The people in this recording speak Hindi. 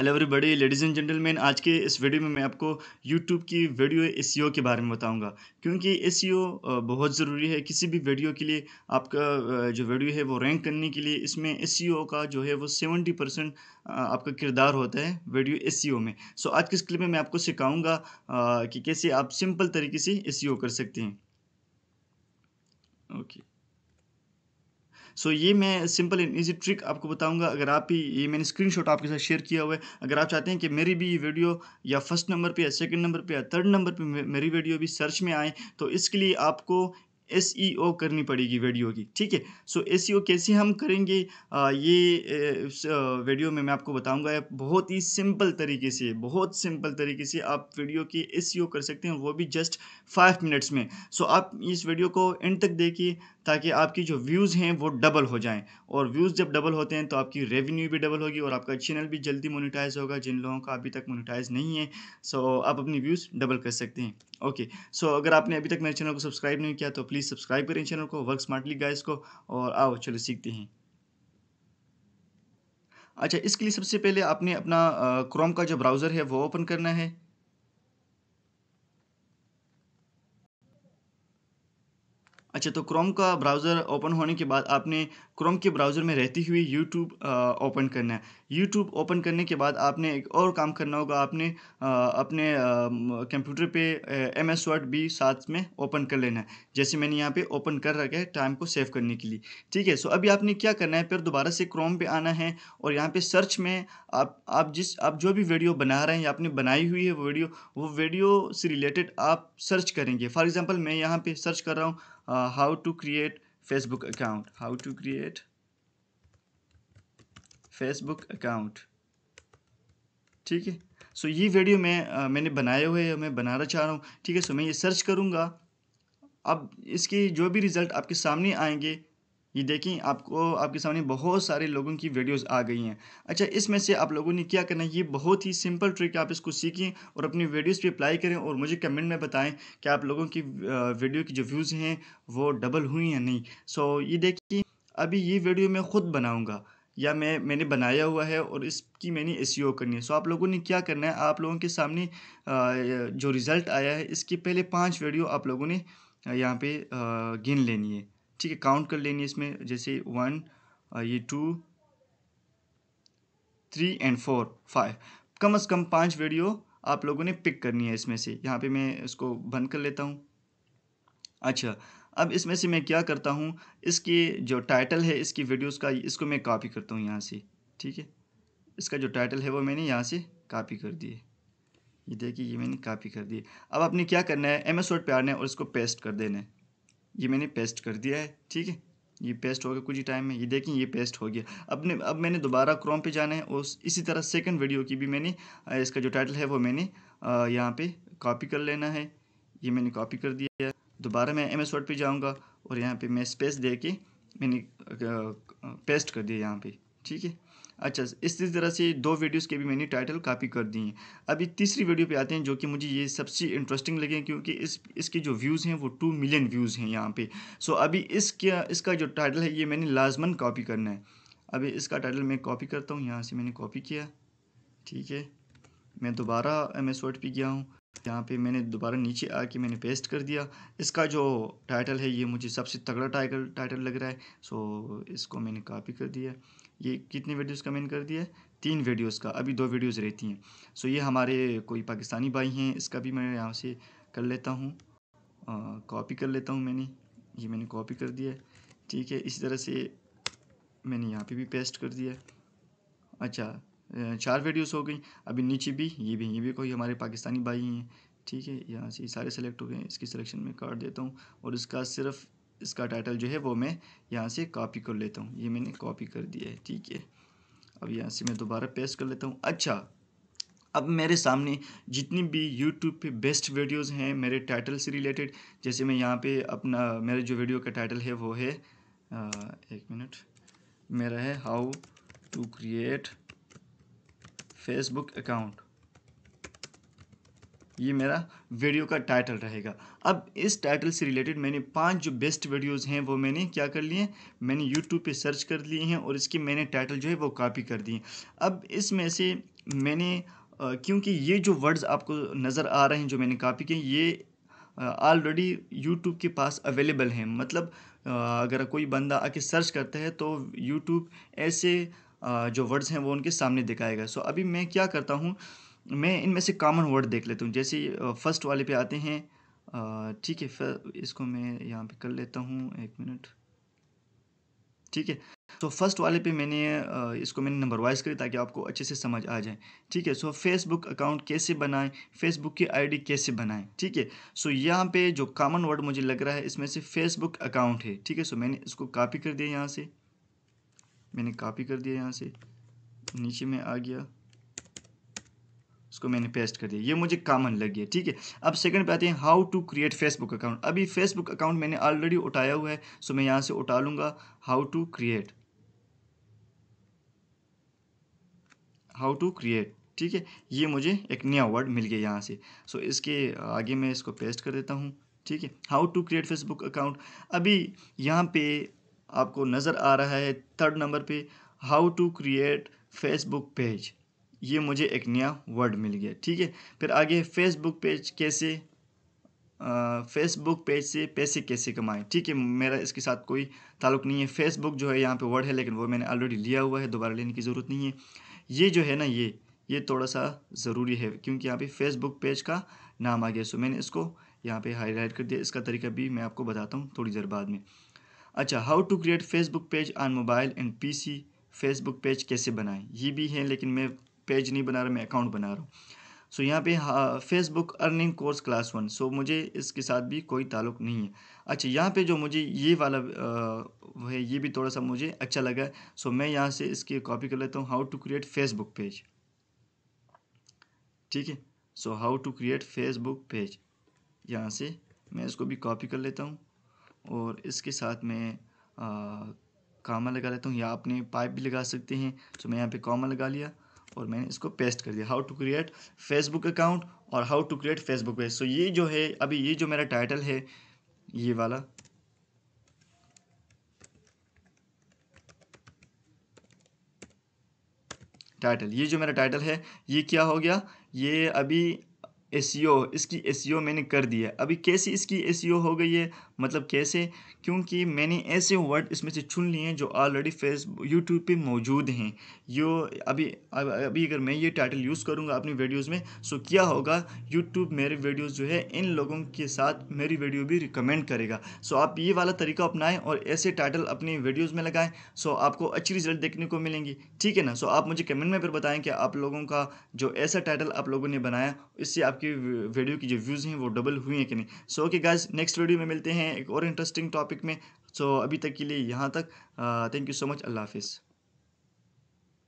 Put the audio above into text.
Hello everybody ladies and gentleman आज के इस वीडियो में मैं आपको यूट्यूब की वीडियो एस e के बारे में बताऊंगा क्योंकि एस e बहुत ज़रूरी है किसी भी वीडियो के लिए आपका जो वीडियो है वो रैंक करने के लिए इसमें एस e का जो है वो सेवेंटी परसेंट आपका किरदार होता है वीडियो एस में सो आज के इस क्लिप में मैं आपको सिखाऊँगा कि कैसे आप सिंपल तरीके से एस कर सकते हैं ओके okay. सो ये मैं सिंपल एंड ईजी ट्रिक आपको बताऊंगा अगर आप भी ये मैंने स्क्रीनशॉट आपके साथ शेयर किया हुआ है अगर आप चाहते हैं कि मेरी भी ये वीडियो या फर्स्ट नंबर पे या सेकंड नंबर पे या थर्ड नंबर पे मेरी वीडियो भी सर्च में आए तो इसके लिए आपको एस e करनी पड़ेगी वीडियो की ठीक है सो एस e कैसे हम करेंगे आ, ये वीडियो में मैं आपको बताऊंगा बहुत ही सिंपल तरीके से बहुत सिंपल तरीके से आप वीडियो की एस e कर सकते हैं वो भी जस्ट फाइव मिनट्स में सो आप इस वीडियो को एंड तक देखिए ताकि आपकी जो व्यूज़ हैं वो डबल हो जाएं और व्यूज़ जब डबल होते हैं तो आपकी रेवेन्यू भी डबल होगी और आपका चैनल भी जल्दी मोनेटाइज होगा जिन लोगों का अभी तक मोनेटाइज नहीं है सो आप अपनी व्यूज़ डबल कर सकते हैं ओके सो अगर आपने अभी तक मेरे चैनल को सब्सक्राइब नहीं किया तो प्लीज़ सब्सक्राइब करें चैनल को वर्क स्मार्टली गाइज को और आओ चलो सीखते हैं अच्छा इसके लिए सबसे पहले आपने अपना क्रोम का जो ब्राउज़र है वो ओपन करना है अच्छा तो क्रोम का ब्राउज़र ओपन होने के बाद आपने क्रोम के ब्राउज़र में रहती हुई यूट्यूब ओपन करना है यूट्यूब ओपन करने के बाद आपने एक और काम करना होगा आपने आ, अपने कंप्यूटर पे एम एस वर्ड भी साथ में ओपन कर लेना है जैसे मैंने यहाँ पे ओपन कर रखा है टाइम को सेव करने के लिए ठीक है सो अभी आपने क्या करना है फिर दोबारा से क्रोम पे आना है और यहाँ पर सर्च में आप आप जिस आप जो भी वीडियो बना रहे हैं आपने बनाई हुई है वो वीडियो वो वीडियो से रिलेटेड आप सर्च करेंगे फॉर एग्ज़ाम्पल मैं यहाँ पर सर्च कर रहा हूँ how to create Facebook account. How to create Facebook account. ठीक है सो ये वीडियो मैं आ, मैंने बनाए हुए है मैं बनाना चाह रहा हूँ ठीक है सो मैं ये सर्च करूँगा अब इसके जो भी रिज़ल्ट आपके सामने आएंगे ये देखें आपको आपके सामने बहुत सारे लोगों की वीडियोस आ गई हैं अच्छा इसमें से आप लोगों ने क्या करना है ये बहुत ही सिंपल ट्रिक है आप इसको सीखें और अपनी वीडियोस पे अप्लाई करें और मुझे कमेंट में बताएं कि आप लोगों की वीडियो की जो व्यूज़ हैं वो डबल हुई या नहीं सो ये देखिए अभी ये वीडियो मैं ख़ुद बनाऊँगा या मैं मैंने बनाया हुआ है और इसकी मैंने एस e करनी है सो आप लोगों ने क्या करना है आप लोगों के सामने जो रिज़ल्ट आया है इसकी पहले पाँच वीडियो आप लोगों ने यहाँ पर गिन लेनी है ठीक है काउंट कर लेनी है इसमें जैसे वन ये two three and four five कम से कम पांच वीडियो आप लोगों ने पिक करनी है इसमें से यहाँ पे मैं इसको बंद कर लेता हूँ अच्छा अब इसमें से मैं क्या करता हूँ इसकी जो टाइटल है इसकी वीडियोस का इसको मैं कॉपी करता हूँ यहाँ से ठीक है इसका जो टाइटल है वो मैंने यहाँ से कॉपी कर दिए ये देखिए ये मैंने कॉपी कर दिए अब आपने क्या करना है एम एस वर्ड पे आना है और इसको पेस्ट कर देना है ये मैंने पेस्ट कर दिया है ठीक है ये पेस्ट हो गया कुछ ही टाइम में ये देखें ये पेस्ट हो गया अब ने अब मैंने दोबारा क्रोम पे जाना है और इसी तरह सेकंड वीडियो की भी मैंने इसका जो टाइटल है वो मैंने यहाँ पे कॉपी कर लेना है ये मैंने कॉपी कर दिया है दोबारा मैं एम एस वर्ड पर जाऊँगा और यहाँ पर मैं स्पेस दे के मैंने पेस्ट कर दिया यहाँ पर ठीक है अच्छा इसी तरह से दो वीडियोस के भी मैंने टाइटल कॉपी कर दिए हैं अभी तीसरी वीडियो पे आते हैं जो कि मुझे ये सबसे इंटरेस्टिंग लगे क्योंकि इस इसके जो व्यूज़ हैं वो टू मिलियन व्यूज़ हैं यहाँ पे सो अभी इसके इसका जो टाइटल है ये मैंने लाजमन कॉपी करना है अभी इसका टाइटल मैं कॉपी करता हूँ यहाँ से मैंने कॉपी किया ठीक है मैं दोबारा एम एस पर गया हूँ यहाँ पे मैंने दोबारा नीचे आके मैंने पेस्ट कर दिया इसका जो टाइटल है ये मुझे सबसे तगड़ा टाइटल टाइटल लग रहा है सो इसको मैंने कॉपी कर दिया ये कितने वीडियोस का मैंने कर दिया तीन वीडियोस का अभी दो वीडियोस रहती हैं सो ये हमारे कोई पाकिस्तानी भाई हैं इसका भी मैं यहाँ से कर लेता हूँ कॉपी कर लेता हूँ मैंने ये मैंने कॉपी कर दिया ठीक है इसी तरह से मैंने यहाँ पर भी पेस्ट कर दिया अच्छा चार वीडियोस हो गई अभी नीचे भी ये भी ये भी कोई हमारे पाकिस्तानी भाई हैं ठीक है यहाँ से सारे सेलेक्ट हो गए इसकी सिलेक्शन में काट देता हूँ और इसका सिर्फ इसका टाइटल जो है वो मैं यहाँ से कॉपी कर लेता हूँ ये मैंने कॉपी कर दिया है ठीक है अब यहाँ से मैं दोबारा पेस्ट कर लेता हूँ अच्छा अब मेरे सामने जितनी भी YouTube पे बेस्ट वीडियोस हैं मेरे टाइटल से रिलेटेड जैसे मैं यहाँ पे अपना मेरे जो वीडियो का टाइटल है वो है आ, एक मिनट मेरा है how to create Facebook account ये मेरा वीडियो का टाइटल रहेगा अब इस टाइटल से रिलेटेड मैंने पांच जो बेस्ट वीडियोस हैं वो मैंने क्या कर लिए मैंने यूट्यूब पे सर्च कर लिए हैं और इसके मैंने टाइटल जो है वो कॉपी कर दिए अब इसमें से मैंने क्योंकि ये जो वर्ड्स आपको नज़र आ रहे हैं जो मैंने कॉपी किए ये ऑलरेडी यूट्यूब के पास अवेलेबल हैं मतलब अगर कोई बंदा आके सर्च करता है तो यूट्यूब ऐसे जो वर्ड्स हैं वो उनके सामने दिखाएगा सो अभी मैं क्या करता हूँ मैं इनमें से कॉमन वर्ड देख लेता हूँ जैसे फर्स्ट वाले पे आते हैं ठीक है इसको मैं यहाँ पे कर लेता हूँ एक मिनट ठीक है तो फर्स्ट वाले पे मैंने इसको मैंने नंबर वाइज करी ताकि आपको अच्छे से समझ आ जाए ठीक है सो फेसबुक अकाउंट कैसे बनाएं फेसबुक की आईडी कैसे बनाएं ठीक है सो यहाँ पे जो कॉमन वर्ड मुझे लग रहा है इसमें से फेसबुक अकाउंट है ठीक है सो मैंने इसको कॉपी कर दिया यहाँ से मैंने कॉपी कर दिया यहाँ से नीचे में आ गया उसको मैंने पेस्ट कर दिया ये मुझे कॉमन लग गया ठीक है अब सेकंड पे आते हैं how to create Facebook account अभी फेसबुक अकाउंट मैंने ऑलरेडी उठाया हुआ है सो मैं यहाँ से उठा लूँगा how to create how to create ठीक है ये मुझे एक नया वर्ड मिल गया यहाँ से सो so, इसके आगे मैं इसको पेस्ट कर देता हूँ ठीक है how to create Facebook account अभी यहाँ पे आपको नज़र आ रहा है थर्ड नंबर पे how to create Facebook page ये मुझे एक नया वर्ड मिल गया ठीक है फिर आगे फेसबुक पेज कैसे फेसबुक पेज से पैसे कैसे कमाएं ठीक है मेरा इसके साथ कोई ताल्लुक नहीं है फेसबुक जो है यहाँ पे वर्ड है लेकिन वो मैंने ऑलरेडी लिया हुआ है दोबारा लेने की ज़रूरत नहीं है ये जो है ना ये ये थोड़ा सा ज़रूरी है क्योंकि यहाँ पे फेसबुक पेज का नाम आ गया सो मैंने इसको यहाँ पे हाईलाइट कर दिया इसका तरीका भी मैं आपको बताता हूँ थोड़ी देर बाद में अच्छा how to create Facebook page on mobile and PC Facebook page कैसे बनाएं ये भी है लेकिन मैं पेज नहीं बना रहा मैं अकाउंट बना रहा हूँ सो so, यहाँ पे Facebook earning course class one so मुझे इसके साथ भी कोई ताल्लुक नहीं है अच्छा यहाँ पे जो मुझे ये वाला आ, है ये भी थोड़ा सा मुझे अच्छा लगा सो so, मैं यहाँ से इसकी कॉपी कर लेता हूँ how to create Facebook page ठीक है so how to create Facebook page यहाँ से मैं इसको भी कॉपी कर लेता हूँ और इसके साथ में कामा लगा लेता हूँ या आपने पाइप भी लगा सकते हैं तो मैं यहाँ पे कामा लगा लिया और मैंने इसको पेस्ट कर दिया how to create Facebook account और how to create Facebook page so ये जो है अभी ये जो मेरा टाइटल है ये वाला टाइटल ये जो मेरा टाइटल है ये क्या हो गया ये अभी एस e इसकी एस e मैंने कर दी है अभी कैसी इसकी एस e हो गई है मतलब कैसे क्योंकि मैंने ऐसे वर्ड इसमें से चुन लिए हैं जो ऑलरेडी फेस यूट्यूब पे मौजूद हैं यो अभी अभी अगर मैं ये टाइटल यूज़ करूँगा अपनी वीडियोज़ में सो क्या होगा यूट्यूब मेरे वीडियोज़ जो है इन लोगों के साथ मेरी वीडियो भी रिकमेंड करेगा सो आप ये वाला तरीका अपनाएं और ऐसे टाइटल अपनी वीडियोज़ में लगाएँ सो आपको अच्छी रिजल्ट देखने को मिलेंगी ठीक है ना सो आप मुझे कमेंट में फिर बताएँ कि आप लोगों का जो ऐसा टाइटल आप लोगों ने बनाया इससे आपकी वीडियो की जो व्यूज़ हैं वो डबल हुई हैं कि नहीं so okay guys next video में मिलते हैं हैं एक और इंटरेस्टिंग टॉपिक में सो so, अभी तक के लिए यहाँ तक थैंक यू सो मच अल्लाह हाफिज़